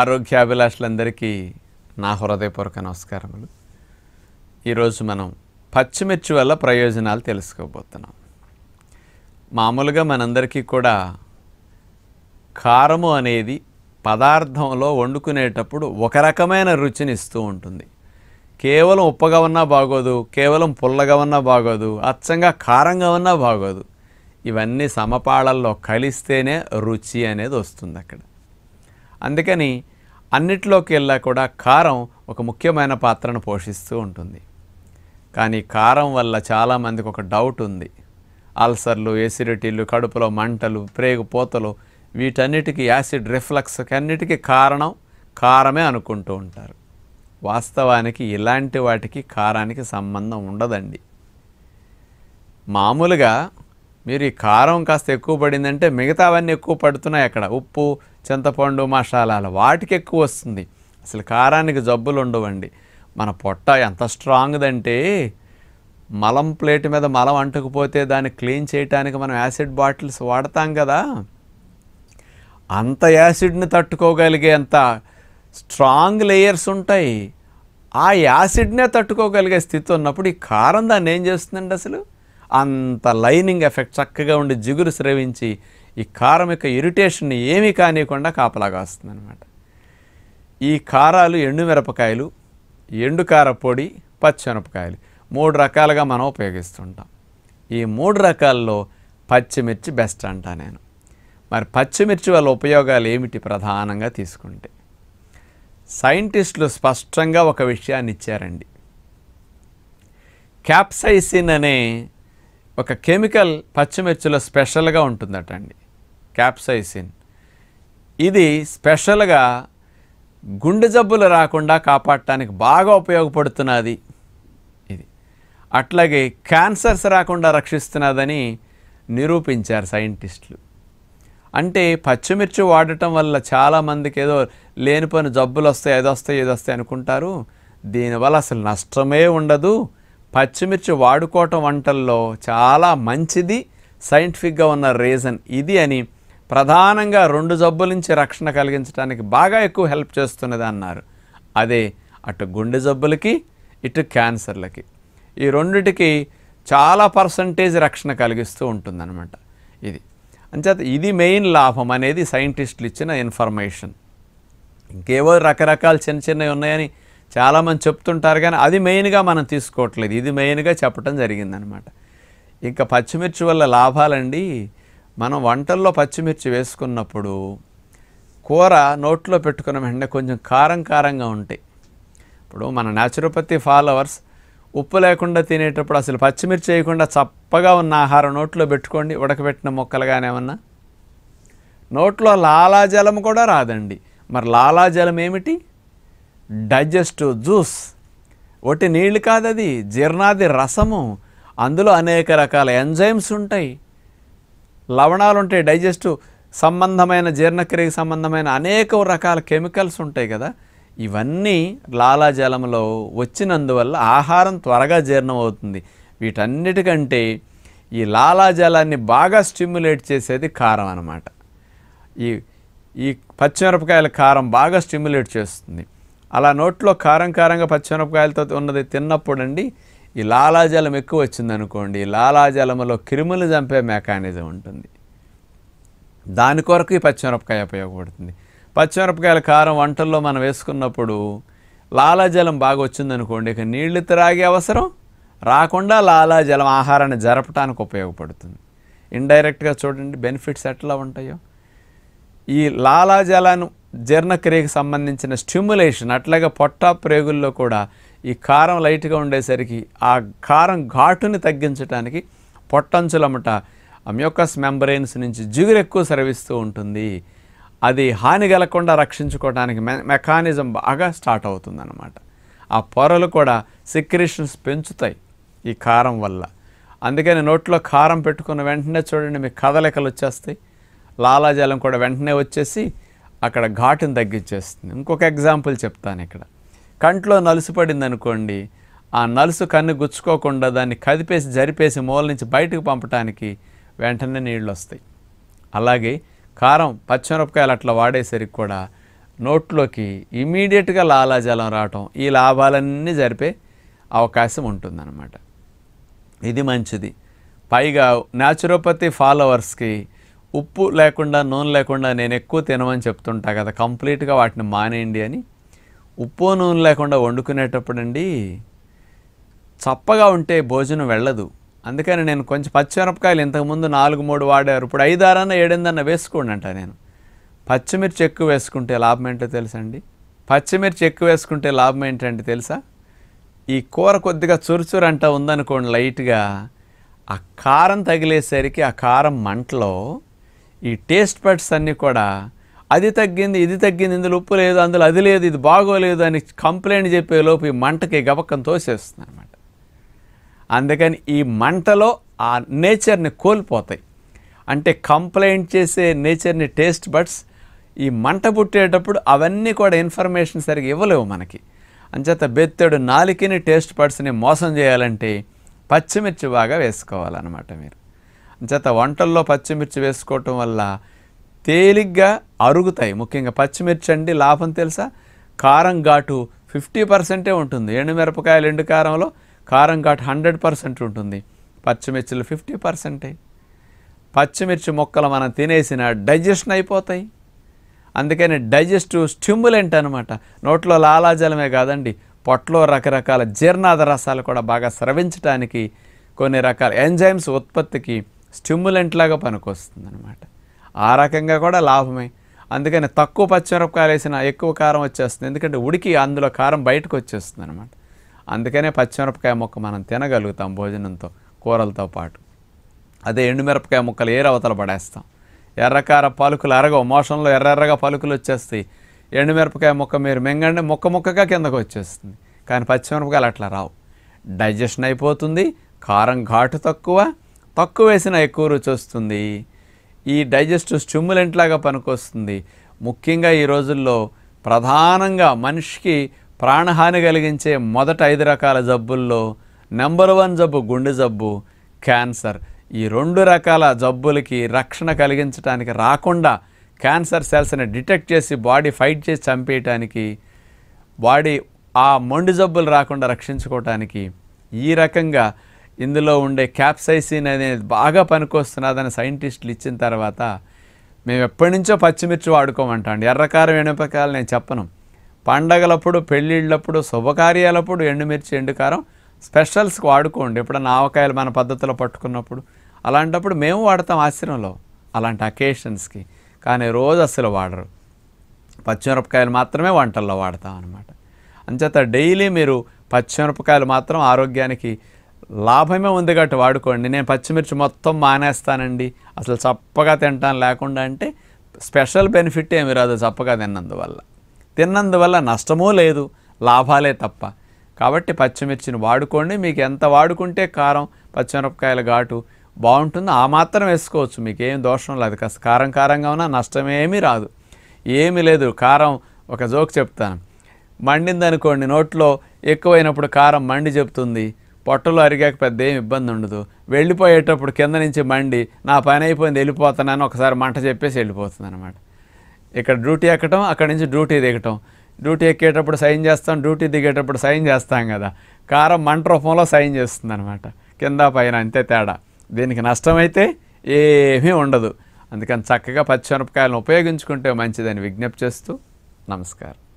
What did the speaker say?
ఆరోగ్యాభిలాషులందరికీ నా హృదయపూర్వక నమస్కారములు ఈరోజు మనం పచ్చిమిర్చి వల్ల ప్రయోజనాలు తెలుసుకోబోతున్నాం మామూలుగా మనందరికీ కూడా కారము అనేది పదార్థంలో వండుకునేటప్పుడు ఒక రకమైన రుచిని ఇస్తూ ఉంటుంది కేవలం ఉప్పగా ఉన్నా బాగోదు కేవలం పుల్లగా ఉన్నా బాగోదు అచ్చంగా కారంగా ఉన్నా బాగోదు ఇవన్నీ సమపాళల్లో కలిస్తేనే రుచి అనేది వస్తుంది అక్కడ అందుకని అన్నిట్లోకి వెళ్ళా కూడా కారం ఒక ముఖ్యమైన పాత్రను పోషిస్తూ ఉంటుంది కానీ కారం వల్ల చాలామందికి ఒక డౌట్ ఉంది అల్సర్లు ఎసిడిటీలు కడుపులో మంటలు పోతలు వీటన్నిటికీ యాసిడ్ రిఫ్లక్స్కి అన్నిటికీ కారణం కారమే అనుకుంటూ ఉంటారు వాస్తవానికి ఇలాంటి వాటికి కారానికి సంబంధం ఉండదండి మామూలుగా మీరు ఈ కారం కాస్త ఎక్కువ పడిందంటే మిగతావన్నీ ఎక్కువ పడుతున్నాయి అక్కడ ఉప్పు చింతపండు మసాలాలు వాటికి ఎక్కువ వస్తుంది అసలు కారానికి జబ్బులు ఉండవండి మన పొట్ట ఎంత స్ట్రాంగ్దంటే మలం ప్లేట్ మీద మలం అంటుకుపోతే దాన్ని క్లీన్ చేయడానికి మనం యాసిడ్ బాటిల్స్ వాడతాం కదా అంత యాసిడ్ని తట్టుకోగలిగే అంత స్ట్రాంగ్ లేయర్స్ ఉంటాయి ఆ యాసిడ్నే తట్టుకోగలిగే స్థితి ఉన్నప్పుడు ఈ కారం దాన్ని ఏం చేస్తుందండి అసలు అంత లైనింగ్ ఎఫెక్ట్ చక్కగా ఉండి జిగురు స్రవించి ఈ కారమిక ఇరిటేషన్ని ఏమీ కానియకుండా కాపలాగా వస్తుందన్నమాట ఈ కారాలు ఎండు మిరపకాయలు ఎండు కారపొడి పచ్చిమిరపకాయలు మూడు రకాలుగా మనం ఉపయోగిస్తుంటాం ఈ మూడు రకాల్లో పచ్చిమిర్చి బెస్ట్ అంటా నేను మరి పచ్చిమిర్చి వల్ల ఉపయోగాలు ఏమిటి ప్రధానంగా తీసుకుంటే సైంటిస్టులు స్పష్టంగా ఒక విషయాన్ని ఇచ్చారండి క్యాప్సైసిన్ అనే ఒక కెమికల్ పచ్చిమిర్చిలో స్పెషల్గా ఉంటుందట అండి క్యాప్సైసిన్ ఇది స్పెషల్గా గుండె జబ్బులు రాకుండా కాపాడటానికి బాగా ఉపయోగపడుతున్నది ఇది అట్లాగే క్యాన్సర్స్ రాకుండా రక్షిస్తున్నదని నిరూపించారు సైంటిస్టులు అంటే పచ్చిమిర్చి వాడటం వల్ల చాలామందికి ఏదో లేనిపోయిన జబ్బులు వస్తాయి ఏదో వస్తాయి ఏదో వస్తాయి అనుకుంటారు దీనివల్ల అసలు నష్టమే ఉండదు పచ్చిమిర్చి వాడుకోవటం వంటల్లో చాలా మంచిది సైంటిఫిక్గా ఉన్న రీజన్ ఇది అని ప్రధానంగా రెండు జబ్బుల నుంచి రక్షణ కలిగించడానికి బాగా ఎక్కువ హెల్ప్ చేస్తున్నది అన్నారు అదే అటు గుండె జబ్బులకి ఇటు క్యాన్సర్లకి ఈ రెండిటికి చాలా పర్సంటేజ్ రక్షణ కలిగిస్తూ ఉంటుందన్నమాట ఇది అంచేత ఇది మెయిన్ లాభం అనేది సైంటిస్టులు ఇచ్చిన ఇన్ఫర్మేషన్ ఇంకేవో రకరకాల చిన్న చిన్నవి ఉన్నాయని చాలామంది చెప్తుంటారు కానీ అది మెయిన్గా మనం తీసుకోవట్లేదు ఇది మెయిన్గా చెప్పడం జరిగిందనమాట ఇంకా పచ్చిమిర్చి వల్ల లాభాలండి మనం వంటల్లో పచ్చిమిర్చి వేసుకున్నప్పుడు కూర నోట్లో పెట్టుకున్న వెంటనే కొంచెం కారం కారంగా ఉంటాయి ఇప్పుడు మన న్యాచురోపతి ఫాలోవర్స్ ఉప్పు లేకుండా తినేటప్పుడు అసలు పచ్చిమిర్చి వేయకుండా చప్పగా ఉన్న ఆహారం నోట్లో పెట్టుకోండి ఉడకబెట్టిన కానీ ఏమన్నా నోట్లో లాలాజలం కూడా రాదండి మరి లాలాజలం ఏమిటి డైజెస్టివ్ జ్యూస్ ఒట్టి నీళ్ళు కాదు అది జీర్ణాది రసము అందులో అనేక రకాల ఎంజైమ్స్ ఉంటాయి లవణాలు ఉంటాయి డైజెస్టివ్ సంబంధమైన జీర్ణక్రియకి సంబంధమైన అనేక రకాల కెమికల్స్ ఉంటాయి కదా ఇవన్నీ లాలాజలంలో వచ్చినందువల్ల ఆహారం త్వరగా జీర్ణం అవుతుంది వీటన్నిటికంటే ఈ లాలాజలాన్ని బాగా స్టిమ్యులేట్ చేసేది కారం అనమాట ఈ ఈ పచ్చిమిరపకాయల కారం బాగా స్టిమ్యులేట్ చేస్తుంది అలా నోట్లో కారం కారంగా పచ్చిమిరపకాయలతో ఉన్నది తిన్నప్పుడండి ఈ లాలాజలం ఎక్కువ వచ్చిందనుకోండి లాలాజలంలో క్రిములు చంపే మెకానిజం ఉంటుంది దాని కొరకు ఈ పచ్చిమిరపకాయ ఉపయోగపడుతుంది పచ్చిమిరపకాయల కారం వంటల్లో మనం వేసుకున్నప్పుడు లాలాజలం బాగా వచ్చింది అనుకోండి ఇక నీళ్లు త్రాగే అవసరం రాకుండా లాలాజలం ఆహారాన్ని జరపడానికి ఉపయోగపడుతుంది ఇండైరెక్ట్గా చూడండి బెనిఫిట్స్ ఎట్లా ఉంటాయో ఈ లాలాజలాన్ని జీర్ణక్రియకు సంబంధించిన స్టిమ్యులేషన్ అట్లాగే పొట్ట ప్రేగుల్లో కూడా ఈ కారం లైట్గా ఉండేసరికి ఆ కారం ఘాటుని తగ్గించడానికి పొట్టంచులమట అమ్యోకస్ మెంబ్రెయిన్స్ నుంచి జిగురు ఎక్కువ స్రవిస్తూ ఉంటుంది అది హాని కలగకుండా రక్షించుకోవడానికి మెకానిజం బాగా స్టార్ట్ అవుతుందన్నమాట ఆ పొరలు కూడా సిక్రిషన్స్ పెంచుతాయి ఈ కారం వల్ల అందుకని నోట్లో కారం పెట్టుకున్న వెంటనే చూడండి మీకు కదలికలు వచ్చేస్తాయి లాలాజలం కూడా వెంటనే వచ్చేసి అక్కడ ఘాటును తగ్గించేస్తుంది ఇంకొక ఎగ్జాంపుల్ చెప్తాను ఇక్కడ కంట్లో నలుసు పడింది అనుకోండి ఆ నలుసు కన్ను గుచ్చుకోకుండా దాన్ని కదిపేసి జరిపేసి మూల నుంచి బయటకు పంపటానికి వెంటనే నీళ్ళు వస్తాయి అలాగే కారం పచ్చిమిరపకాయలు అట్లా వాడేసరికి కూడా నోట్లోకి ఇమీడియట్గా లాలాజలం రావటం ఈ లాభాలన్నీ జరిపే అవకాశం ఉంటుందన్నమాట ఇది మంచిది పైగా న్యాచురోపతి ఫాలోవర్స్కి ఉప్పు లేకుండా నూనె లేకుండా నేను ఎక్కువ తినమని చెప్తుంటా కదా కంప్లీట్గా వాటిని మానేయండి అని ఉప్పు నూనె లేకుండా వండుకునేటప్పుడండి చప్పగా ఉంటే భోజనం వెళ్ళదు అందుకని నేను కొంచెం పచ్చిమిరపకాయలు ఇంతకుముందు నాలుగు మూడు వాడారు ఇప్పుడు ఐదు ఆరన్నా ఏడిందన్నా వేసుకోండి అంట నేను పచ్చిమిర్చి ఎక్కువ వేసుకుంటే లాభం ఏంటో తెలుసండి పచ్చిమిర్చి ఎక్కువ వేసుకుంటే లాభం ఏంటంటే తెలుసా ఈ కూర కొద్దిగా చురుచురు అంట ఉందనుకోండి లైట్గా ఆ కారం తగిలేసరికి ఆ కారం మంటలో ఈ టేస్ట్ పట్స్ అన్నీ కూడా అది తగ్గింది ఇది తగ్గింది ఇందులో ఉప్పు లేదు అందులో అది లేదు ఇది బాగోలేదు అని కంప్లైంట్ లోపు ఈ మంటకి గబక్కం తోసేస్తుంది అనమాట అందుకని ఈ మంటలో ఆ నేచర్ని కోల్పోతాయి అంటే కంప్లైంట్ చేసే నేచర్ని టేస్ట్ బడ్స్ ఈ మంట పుట్టేటప్పుడు అవన్నీ కూడా ఇన్ఫర్మేషన్ సరిగ్గా ఇవ్వలేవు మనకి అంచేత బెత్తడు నాలికని టేస్ట్ బడ్స్ని మోసం చేయాలంటే పచ్చిమిర్చి బాగా వేసుకోవాలన్నమాట మీరు చేత వంటల్లో పచ్చిమిర్చి వేసుకోవటం వల్ల తేలిగ్గా అరుగుతాయి ముఖ్యంగా పచ్చిమిర్చి అండి లాభం తెలుసా కారం ఘాటు ఫిఫ్టీ పర్సెంటే ఉంటుంది ఎండుమిరపకాయలు ఎండు కారంలో కారం ఘాటు హండ్రెడ్ పర్సెంట్ ఉంటుంది పచ్చిమిర్చిలు ఫిఫ్టీ పర్సెంటే పచ్చిమిర్చి మొక్కలు మనం తినేసిన డైజెషన్ అయిపోతాయి అందుకని డైజెస్టివ్ స్టిమ్యులెంట్ అనమాట నోట్లో లాలాజలమే కాదండి పొట్టలో రకరకాల జీర్ణాధ రసాలు కూడా బాగా స్రవించడానికి కొన్ని రకాల ఎంజైమ్స్ ఉత్పత్తికి స్టిమ్యులెంట్ లాగా పనికొస్తుంది అనమాట ఆ రకంగా కూడా లాభమే అందుకని తక్కువ పచ్చిమిరపకాయలు వేసిన ఎక్కువ కారం వచ్చేస్తుంది ఎందుకంటే ఉడికి అందులో కారం బయటకు వచ్చేస్తుంది అనమాట అందుకనే పచ్చిమిరపకాయ మొక్క మనం తినగలుగుతాం భోజనంతో కూరలతో పాటు అదే ఎండుమిరపకాయ ముక్కలు అవతల పడేస్తాం ఎర్రకార పలుకులు అరగవు మోషంలో ఎర్రెర్రగా పలుకులు వచ్చేస్తాయి ఎండుమిరపకాయ ముక్క మీరు మింగండి ముక్క ముక్కగా కిందకు వచ్చేస్తుంది కానీ పచ్చిమిరపకాయలు అట్లా రావు డైజెషన్ అయిపోతుంది కారం ఘాటు తక్కువ తక్కువ వేసిన ఎక్కువ రుచి వస్తుంది ఈ డైజెస్టివ్ స్టిమ్యులెంట్ లాగా పనికొస్తుంది ముఖ్యంగా ఈ రోజుల్లో ప్రధానంగా మనిషికి ప్రాణహాని కలిగించే మొదట ఐదు రకాల జబ్బుల్లో నెంబర్ వన్ జబ్బు గుండె జబ్బు క్యాన్సర్ ఈ రెండు రకాల జబ్బులకి రక్షణ కలిగించడానికి రాకుండా క్యాన్సర్ సెల్స్ని డిటెక్ట్ చేసి బాడీ ఫైట్ చేసి చంపేయటానికి బాడీ ఆ మొండి జబ్బులు రాకుండా రక్షించుకోవటానికి ఈ రకంగా ఇందులో ఉండే క్యాప్సైసిన్ అనేది బాగా పనికొస్తున్నదని సైంటిస్టులు ఇచ్చిన తర్వాత మేము ఎప్పటి నుంచో పచ్చిమిర్చి అండి ఎర్రకారం ఎనుపకాయలు నేను చెప్పను పండగలప్పుడు పెళ్ళిళ్ళప్పుడు శుభకార్యాలప్పుడు ఎండుమిర్చి ఎండుకారం స్పెషల్స్కి వాడుకోండి ఎప్పుడన్నా ఆవకాయలు మన పద్ధతిలో పట్టుకున్నప్పుడు అలాంటప్పుడు మేము వాడతాం ఆశ్రమంలో అలాంటి అకేషన్స్కి కానీ రోజు అసలు వాడరు పచ్చిమిరపకాయలు మాత్రమే వంటల్లో వాడతాం అనమాట అంచేత డైలీ మీరు పచ్చిమిరపకాయలు మాత్రం ఆరోగ్యానికి లాభమే ఉంది కాబట్టి వాడుకోండి నేను పచ్చిమిర్చి మొత్తం మానేస్తానండి అసలు చప్పగా తింటాను లేకుండా అంటే స్పెషల్ బెనిఫిట్ ఏమి రాదు చప్పగా తిన్నందువల్ల తిన్నందువల్ల నష్టమూ లేదు లాభాలే తప్ప కాబట్టి పచ్చిమిర్చిని వాడుకోండి మీకు ఎంత వాడుకుంటే కారం పచ్చిమిరపకాయల ఘాటు బాగుంటుందో ఆ మాత్రం వేసుకోవచ్చు మీకు ఏం దోషం లేదు కాస్త కారం కారంగా ఉన్నా నష్టమేమీ రాదు ఏమీ లేదు కారం ఒక జోక్ చెప్తాను మండిందనుకోండి నోట్లో ఎక్కువైనప్పుడు కారం మండి చెప్తుంది పొట్టలు అరిగాక పెద్ద ఏం ఇబ్బంది ఉండదు వెళ్ళిపోయేటప్పుడు కింద నుంచి మండి నా పని అయిపోయింది వెళ్ళిపోతున్నాను ఒకసారి మంట చెప్పేసి వెళ్ళిపోతుంది అనమాట ఇక్కడ డ్యూటీ ఎక్కటం అక్కడి నుంచి డ్యూటీ దిగటం డ్యూటీ ఎక్కేటప్పుడు సైన్ చేస్తాం డ్యూటీ దిగేటప్పుడు సైన్ చేస్తాం కదా కారం మంట రూపంలో సైన్ చేస్తుంది అనమాట కింద పైన అంతే తేడా దీనికి నష్టమైతే ఏమీ ఉండదు అందుకని చక్కగా పచ్చిమిరపకాయలను ఉపయోగించుకుంటే మంచిదని విజ్ఞప్తి చేస్తూ నమస్కారం